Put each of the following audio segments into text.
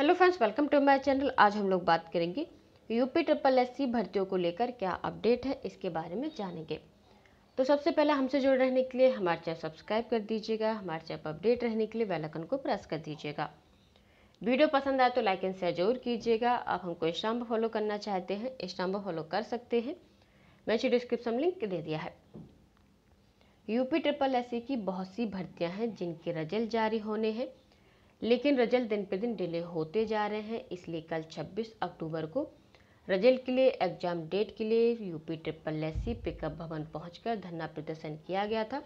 hello friends welcome to my channel आज हम लोग बात करेंगे यूपी ट्रिपल एस सी भर्तियों को लेकर क्या अपडेट है इसके बारे में जानेंगे तो सबसे पहले हमसे जुड़े रहने के लिए हमारे चैनल सब्सक्राइब कर दीजिएगा हमारे चैनल पर अपडेट रहने के लिए वेलकन को प्रेस कर दीजिएगा वीडियो पसंद आए तो लाइक एंड शेयर जरूर कीजिएगा आप हमको इंस्टाम पर फॉलो करना चाहते हैं इंस्टाम पर फॉलो कर सकते हैं मैंने डिस्क्रिप्शन लिंक दे दिया है यूपी ट्रिपल एस की बहुत सी भर्तियाँ हैं जिनके रिजल्ट जारी होने हैं लेकिन रिजल्ट दिन पे दिन डिले होते जा रहे हैं इसलिए कल 26 अक्टूबर को रिजल्ट के लिए एग्जाम डेट के लिए यूपी ट्रिपल एस पिकअप भवन पहुंचकर धरना प्रदर्शन किया गया था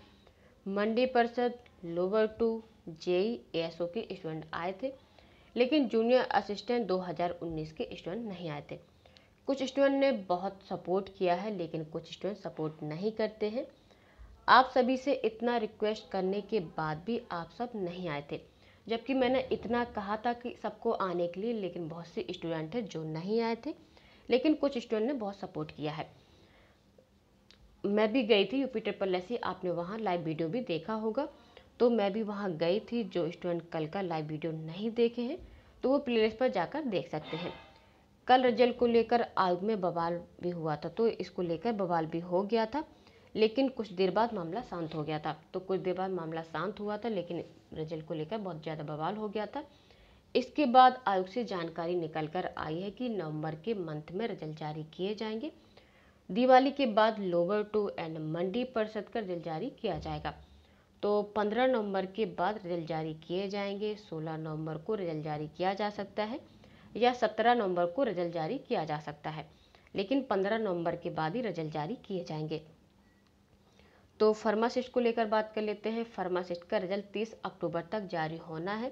Mandi Parishad lower to JE ASO के स्टूडेंट आए थे लेकिन जूनियर असिस्टेंट 2019 के स्टूडेंट नहीं आए थे कुछ स्टूडेंट ने बहुत सपोर्ट किया है लेकिन कुछ स्टूडेंट सपोर्ट नहीं करते हैं आप सभी से इतना रिक्वेस्ट करने के बाद भी आप सब नहीं आए थे जबकि मैंने इतना कहा था कि सबको आने के लिए लेकिन बहुत से स्टूडेंट हैं जो नहीं आए थे लेकिन कुछ स्टूडेंट ने बहुत सपोर्ट किया है मैं भी गई थी यूपी ट्रिपल एस आपने वहाँ लाइव वीडियो भी देखा होगा तो मैं भी वहाँ गई थी जो स्टूडेंट कल का लाइव वीडियो नहीं देखे हैं तो वो प्लेलिस्ट पर जाकर देख सकते हैं कल रिजल्ट को लेकर आयोग में बवाल भी हुआ था तो इसको लेकर बवाल भी हो गया था लेकिन कुछ देर बाद मामला शांत हो गया था तो कुछ देर बाद मामला शांत हुआ था लेकिन रिजल्ट को लेकर बहुत ज़्यादा बवाल हो गया था इसके बाद आयोग से जानकारी निकल कर आई है कि नवंबर के मंथ में रिजल्ट जारी किए जाएंगे दिवाली के बाद लोअर टू एंड मंडी परिषद का रिजल्ट जारी किया जाएगा तो 15 नवंबर के बाद रिजल्ट जारी किए जाएंगे 16 नवंबर को रिजल्ट जारी किया जा सकता है या 17 नवंबर को रिजल्ट जारी किया जा सकता है लेकिन 15 नवंबर के बाद ही रिजल्ट जारी किए जाएंगे तो फार्मासिस्ट को लेकर बात कर लेते हैं फार्मासिस्ट का रिजल्ट 30 अक्टूबर तक जारी होना है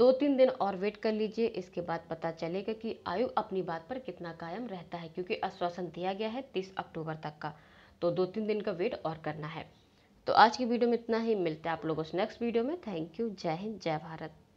दो तीन दिन और वेट कर लीजिए इसके बाद पता चलेगा कि आयु अपनी बात पर कितना कायम रहता है क्योंकि आश्वासन दिया गया है 30 अक्टूबर तक का तो दो तीन दिन का वेट और करना है तो आज की वीडियो में इतना ही मिलते हैं आप लोगों से नेक्स्ट वीडियो में थैंक यू जय हिंद जय भारत